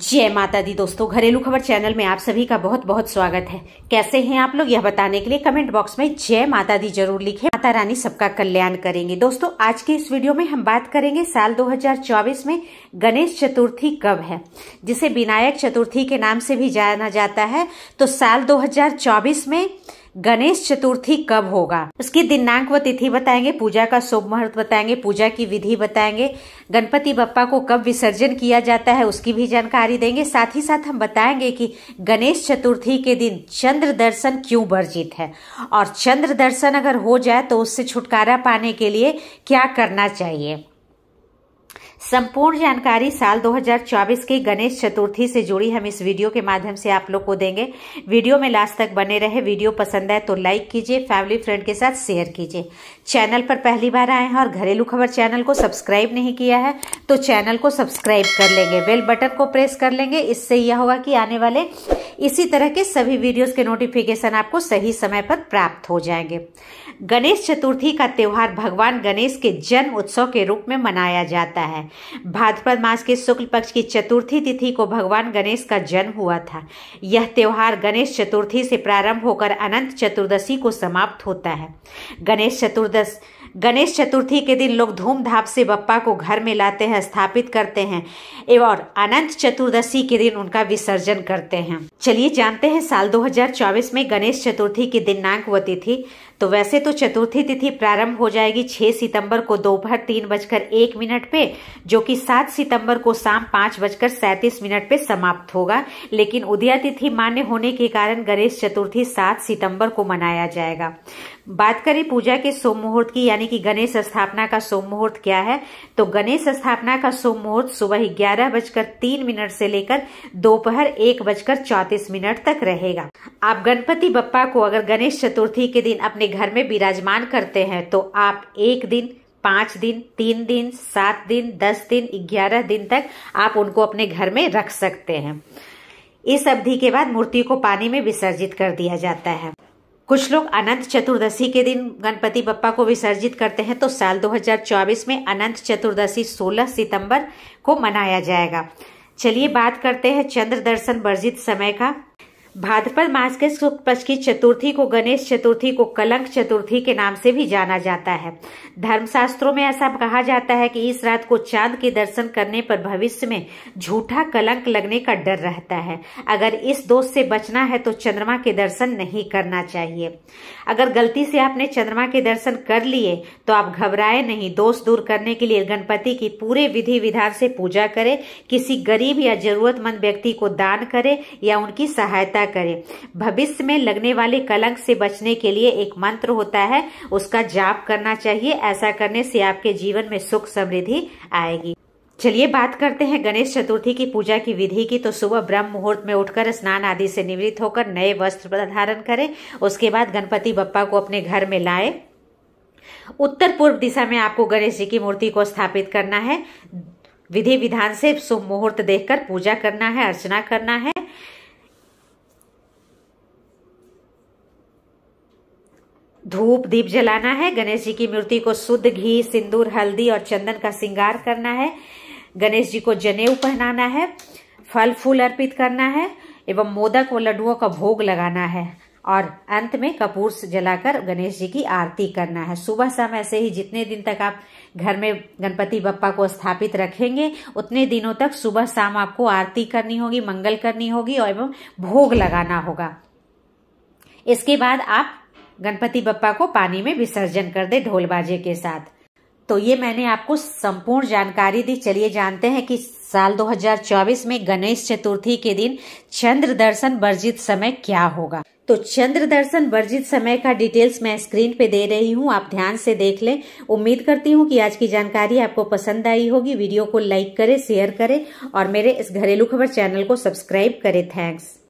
जय माता दी दोस्तों घरेलू खबर चैनल में आप सभी का बहुत बहुत स्वागत है कैसे हैं आप लोग यह बताने के लिए कमेंट बॉक्स में जय माता दी जरूर लिखें माता रानी सबका कल्याण करेंगे दोस्तों आज के इस वीडियो में हम बात करेंगे साल 2024 में गणेश चतुर्थी कब है जिसे विनायक चतुर्थी के नाम से भी जाना जाता है तो साल दो में गणेश चतुर्थी कब होगा उसकी दिनांक व तिथि बताएंगे पूजा का शुभ मुहूर्त बताएंगे पूजा की विधि बताएंगे गणपति बप्पा को कब विसर्जन किया जाता है उसकी भी जानकारी देंगे साथ ही साथ हम बताएंगे कि गणेश चतुर्थी के दिन चंद्र दर्शन क्यों वर्जित है और चंद्र दर्शन अगर हो जाए तो उससे छुटकारा पाने के लिए क्या करना चाहिए संपूर्ण जानकारी साल 2024 की गणेश चतुर्थी से जुड़ी हम इस वीडियो के माध्यम से आप लोग को देंगे वीडियो में लास्ट तक बने रहे वीडियो पसंद आए तो लाइक कीजिए फैमिली फ्रेंड के साथ शेयर कीजिए चैनल पर पहली बार आए हैं और घरेलू खबर चैनल को सब्सक्राइब नहीं किया है तो चैनल को सब्सक्राइब कर लेंगे बेल बटन को प्रेस कर लेंगे इससे यह होगा कि आने वाले इसी तरह के सभी वीडियोस के नोटिफिकेशन आपको सही समय पर प्राप्त हो जाएंगे गणेश चतुर्थी का त्यौहार भगवान गणेश के जन्म उत्सव के रूप में मनाया जाता है भाद्रपद मास के शुक्ल पक्ष की चतुर्थी तिथि को भगवान गणेश का जन्म हुआ था यह त्यौहार गणेश चतुर्थी से प्रारंभ होकर अनंत चतुर्दशी को समाप्त होता है गणेश चतुर्दश गणेश चतुर्थी के दिन लोग धूमधाम से बप्पा को घर में लाते हैं स्थापित करते हैं एवं अनंत चतुर्दशी के दिन उनका विसर्जन करते हैं चलिए जानते हैं साल 2024 में गणेश चतुर्थी की दिनांक व तिथि तो वैसे तो चतुर्थी तिथि प्रारंभ हो जाएगी 6 सितंबर को दोपहर तीन बजकर एक मिनट पे जो कि 7 सितंबर को शाम पाँच बजकर सैतीस मिनट पे समाप्त होगा लेकिन उदया तिथि मान्य होने के कारण गणेश चतुर्थी 7 सितंबर को मनाया जाएगा बात करें पूजा के सोम मुहूर्त की यानी कि गणेश स्थापना का सोम मुहूर्त क्या है तो गणेश स्थापना का सोम मुहूर्त सुबह ग्यारह बजकर तीन मिनट से लेकर दोपहर एक बजकर चौतीस मिनट तक रहेगा आप गणपति बप्पा को अगर गणेश चतुर्थी के दिन अपने घर में विराजमान करते हैं तो आप एक दिन पांच दिन तीन दिन सात दिन दस दिन ग्यारह दिन तक आप उनको अपने घर में रख सकते हैं इस अवधि के बाद मूर्ति को पानी में विसर्जित कर दिया जाता है कुछ लोग अनंत चतुर्दशी के दिन गणपति बप्पा को विसर्जित करते हैं तो साल 2024 में अनंत चतुर्दशी 16 सितंबर को मनाया जाएगा चलिए बात करते हैं चंद्र दर्शन वर्जित समय का भाद्रपद मास के शुक्ल पक्ष की चतुर्थी को गणेश चतुर्थी को कलंक चतुर्थी के नाम से भी जाना जाता है धर्मशास्त्रों में ऐसा कहा जाता है कि इस रात को चांद के दर्शन करने पर भविष्य में झूठा कलंक लगने का डर रहता है अगर इस दोष से बचना है तो चंद्रमा के दर्शन नहीं करना चाहिए अगर गलती से आपने चंद्रमा के दर्शन कर लिए तो आप घबराए नहीं दोष दूर करने के लिए गणपति की पूरे विधि विधान से पूजा करें किसी गरीब या जरूरतमंद व्यक्ति को दान करें या उनकी सहायता पूजा करें भविष्य में लगने वाले कलंक से बचने के लिए एक मंत्र होता है उसका जाप करना चाहिए ऐसा करने से आपके जीवन में सुख समृद्धि आएगी चलिए बात करते हैं गणेश चतुर्थी की पूजा की विधि की तो सुबह ब्रह्म मुहूर्त में उठकर स्नान आदि से निवृत्त होकर नए वस्त्र धारण करें उसके बाद गणपति बप्पा को अपने घर में लाए उत्तर पूर्व दिशा में आपको गणेश जी की मूर्ति को स्थापित करना है विधि विधान से शुभ मुहूर्त देखकर पूजा करना है अर्चना करना है धूप दीप जलाना है गणेश जी की मूर्ति को शुद्ध घी सिंदूर हल्दी और चंदन का श्रृंगार करना है गणेश जी को जनेऊ पहनाना है फल फूल अर्पित करना है एवं मोदक व लड्डुओं का भोग लगाना है और अंत में कपूर जलाकर गणेश जी की आरती करना है सुबह समय से ही जितने दिन तक आप घर में गणपति बप्पा को स्थापित रखेंगे उतने दिनों तक सुबह शाम आपको आरती करनी होगी मंगल करनी होगी और एवं भोग लगाना होगा इसके बाद आप गणपति बप्पा को पानी में विसर्जन कर दे ढोल बाजे के साथ तो ये मैंने आपको संपूर्ण जानकारी दी चलिए जानते हैं कि साल 2024 में गणेश चतुर्थी के दिन चंद्र दर्शन वर्जित समय क्या होगा तो चंद्र दर्शन वर्जित समय का डिटेल्स मैं स्क्रीन पे दे रही हूँ आप ध्यान से देख लें उम्मीद करती हूँ कि आज की जानकारी आपको पसंद आई होगी वीडियो को लाइक करें शेयर करें और मेरे इस घरेलू खबर चैनल को सब्सक्राइब करें थैंक्स